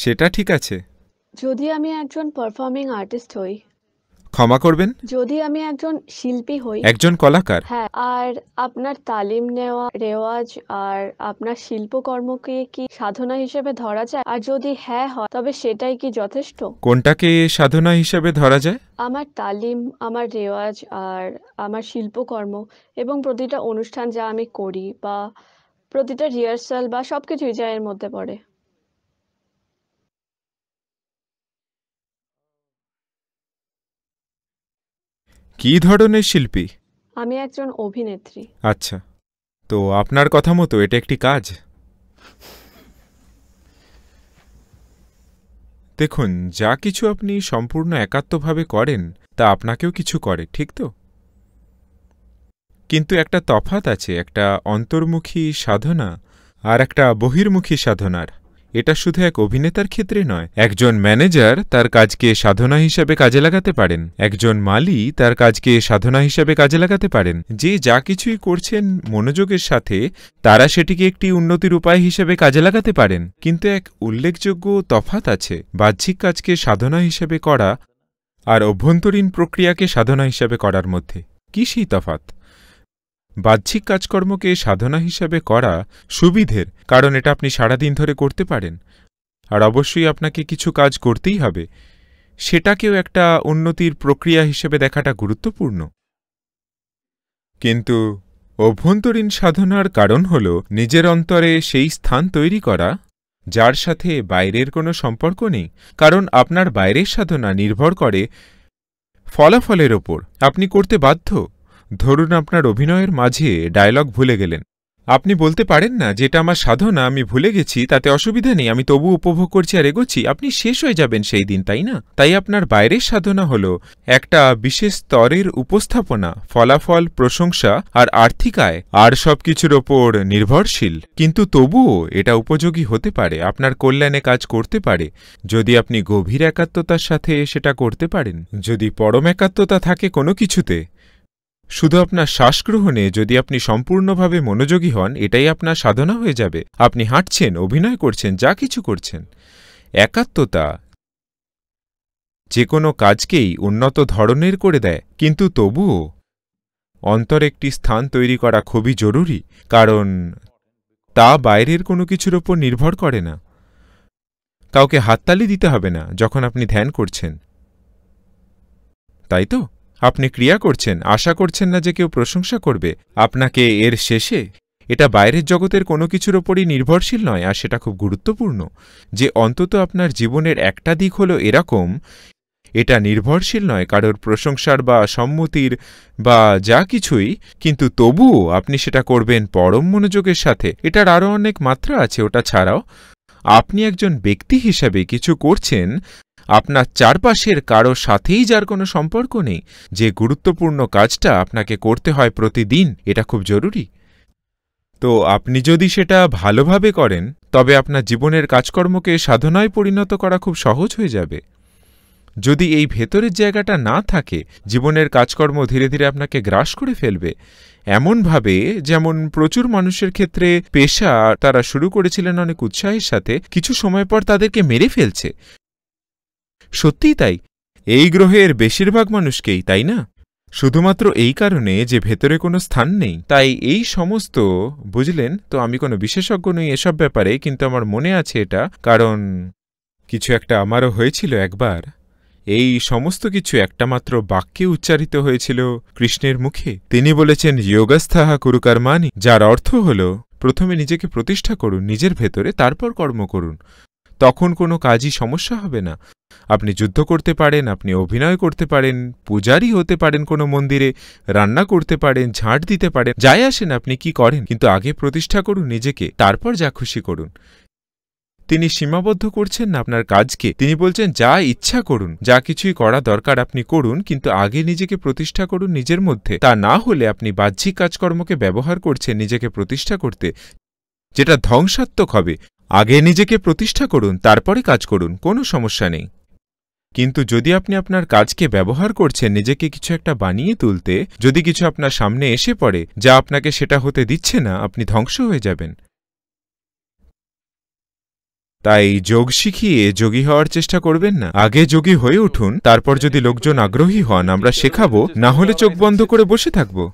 সেটা ঠিক আছে যদি আমি একজন পারফর্মিং আর্টিস্ট হই ক্ষমা করবেন যদি আমি একজন শিল্পী হই একজন কলাকার হ্যাঁ আর আপনার তালিম নেওয়া রেওয়াজ আর আপনার শিল্পকর্মকে কি সাধনা হিসেবে ধরা যায় আর যদি হ্যাঁ হয় তবে সেটাই কি যথেষ্ট কোনটাকে সাধনা হিসেবে ধরা যায় আমার তালিম আমার রেওয়াজ আর আমার শিল্পকর্ম এবং প্রতিটা অনুষ্ঠান যা আমি করি বা প্রতিটা রিহার্সাল বা সবকিছুই যা এর মধ্যে পড়ে কি ধরনের শিল্পী আমি একজন অভিনেত্রী আচ্ছা তো আপনার কথা মতো এটা একটি কাজ দেখুন যা কিছু আপনি সম্পূর্ণ একাত্মভাবে করেন তা আপনাকেও কিছু করে ঠিক তো কিন্তু একটা তফাত আছে একটা অন্তর্মুখী সাধনা আর একটা বহির্মুখী সাধনার এটা শুধু এক অভিনেতার ক্ষেত্রে নয় একজন ম্যানেজার তার কাজকে সাধনা হিসাবে কাজে লাগাতে পারেন একজন মালি তার কাজকে সাধনা হিসাবে কাজে লাগাতে পারেন যে যা কিছুই করছেন মনোযোগের সাথে তারা সেটিকে একটি উন্নতির উপায় হিসেবে কাজে লাগাতে পারেন কিন্তু এক উল্লেখযোগ্য তফাত আছে বাহ্যিক কাজকে সাধনা হিসেবে করা আর অভ্যন্তরীণ প্রক্রিয়াকে সাধনা হিসাবে করার মধ্যে কী সেই তফাত বাহ্যিক কাজকর্মকে সাধনা হিসাবে করা সুবিধের কারণ এটা আপনি সারাদিন ধরে করতে পারেন আর অবশ্যই আপনাকে কিছু কাজ করতেই হবে সেটাকেও একটা উন্নতির প্রক্রিয়া হিসেবে দেখাটা গুরুত্বপূর্ণ কিন্তু অভ্যন্তরীণ সাধনার কারণ হল নিজের অন্তরে সেই স্থান তৈরি করা যার সাথে বাইরের কোনো সম্পর্ক নেই কারণ আপনার বাইরের সাধনা নির্ভর করে ফলাফলের ওপর আপনি করতে বাধ্য ধরুন আপনার অভিনয়ের মাঝে ডায়লগ ভুলে গেলেন আপনি বলতে পারেন না যেটা আমার সাধনা আমি ভুলে গেছি তাতে অসুবিধা নেই আমি তবু উপভোগ করছি আর এগোচ্ছি আপনি শেষ হয়ে যাবেন সেই দিন তাই না তাই আপনার বাইরের সাধনা হল একটা বিশেষ স্তরের উপস্থাপনা ফলাফল প্রশংসা আর আর্থিক আয় আর সবকিছুর ওপর নির্ভরশীল কিন্তু তবুও এটা উপযোগী হতে পারে আপনার কল্যাণে কাজ করতে পারে যদি আপনি গভীর একাত্মতার সাথে সেটা করতে পারেন যদি পরম একাত্মতা থাকে কোনো কিছুতে শুধু আপনার শ্বাসগ্রহণে যদি আপনি সম্পূর্ণভাবে মনোযোগী হন এটাই আপনার সাধনা হয়ে যাবে আপনি হাঁটছেন অভিনয় করছেন যা কিছু করছেন একাত্মতা যে কোনো কাজকেই উন্নত ধরনের করে দেয় কিন্তু তবুও অন্তর একটি স্থান তৈরি করা খুবই জরুরি কারণ তা বাইরের কোনো কিছুর ওপর নির্ভর করে না কাউকে হাততালি দিতে হবে না যখন আপনি ধ্যান করছেন তাই তো আপনি ক্রিয়া করছেন আশা করছেন না যে কেউ প্রশংসা করবে আপনাকে এর শেষে এটা বাইরের জগতের কোনো কিছুর ওপরই নির্ভরশীল নয় আর সেটা খুব গুরুত্বপূর্ণ যে অন্তত আপনার জীবনের একটা দিক হলো এরকম এটা নির্ভরশীল নয় কারোর প্রশংসার বা সম্মতির বা যা কিছুই কিন্তু তবুও আপনি সেটা করবেন পরম মনোযোগের সাথে এটার আরও অনেক মাত্রা আছে ওটা ছাড়াও আপনি একজন ব্যক্তি হিসাবে কিছু করছেন আপনার চারপাশের কারো সাথেই যার কোনো সম্পর্ক নেই যে গুরুত্বপূর্ণ কাজটা আপনাকে করতে হয় প্রতিদিন এটা খুব জরুরি তো আপনি যদি সেটা ভালোভাবে করেন তবে আপনার জীবনের কাজকর্মকে সাধনায় পরিণত করা খুব সহজ হয়ে যাবে যদি এই ভেতরের জায়গাটা না থাকে জীবনের কাজকর্ম ধীরে ধীরে আপনাকে গ্রাস করে ফেলবে এমনভাবে যেমন প্রচুর মানুষের ক্ষেত্রে পেশা তারা শুরু করেছিলেন অনেক উৎসাহের সাথে কিছু সময় পর তাদেরকে মেরে ফেলছে সত্যিই তাই এই গ্রহের বেশিরভাগ মানুষকেই তাই না শুধুমাত্র এই কারণে যে ভেতরে কোনো স্থান নেই তাই এই সমস্ত বুঝলেন তো আমি কোনো বিশেষজ্ঞ নই এসব ব্যাপারে কিন্তু আমার মনে আছে এটা কারণ কিছু একটা আমারও হয়েছিল একবার এই সমস্ত কিছু একটা মাত্র বাক্যে উচ্চারিত হয়েছিল কৃষ্ণের মুখে তিনি বলেছেন যোগাস্থাহা মানি যার অর্থ হল প্রথমে নিজেকে প্রতিষ্ঠা করুন নিজের ভেতরে তারপর কর্ম করুন তখন কোনো কাজই সমস্যা হবে না আপনি যুদ্ধ করতে পারেন আপনি অভিনয় করতে পারেন পূজারি হতে পারেন কোনো মন্দিরে রান্না করতে পারেন ঝাঁট দিতে পারেন যাই আসেন আপনি কি করেন কিন্তু আগে প্রতিষ্ঠা করুন নিজেকে তারপর যা খুশি করুন তিনি সীমাবদ্ধ করছেন না আপনার কাজকে তিনি বলছেন যা ইচ্ছা করুন যা কিছুই করা দরকার আপনি করুন কিন্তু আগে নিজেকে প্রতিষ্ঠা করুন নিজের মধ্যে তা না হলে আপনি বাহ্যিক কাজকর্মকে ব্যবহার করছেন নিজেকে প্রতিষ্ঠা করতে যেটা ধ্বংসাত্মক হবে আগে নিজেকে প্রতিষ্ঠা করুন তারপরে কাজ করুন কোনো সমস্যা নেই কিন্তু যদি আপনি আপনার কাজকে ব্যবহার করছেন নিজেকে কিছু একটা বানিয়ে তুলতে যদি কিছু আপনার সামনে এসে পড়ে যা আপনাকে সেটা হতে দিচ্ছে না আপনি ধ্বংস হয়ে যাবেন তাই যোগ শিখিয়ে যোগী হওয়ার চেষ্টা করবেন না আগে যোগী হয়ে উঠুন তারপর যদি লোকজন আগ্রহী হন আমরা শেখাবো না হলে চোখ বন্ধ করে বসে থাকবো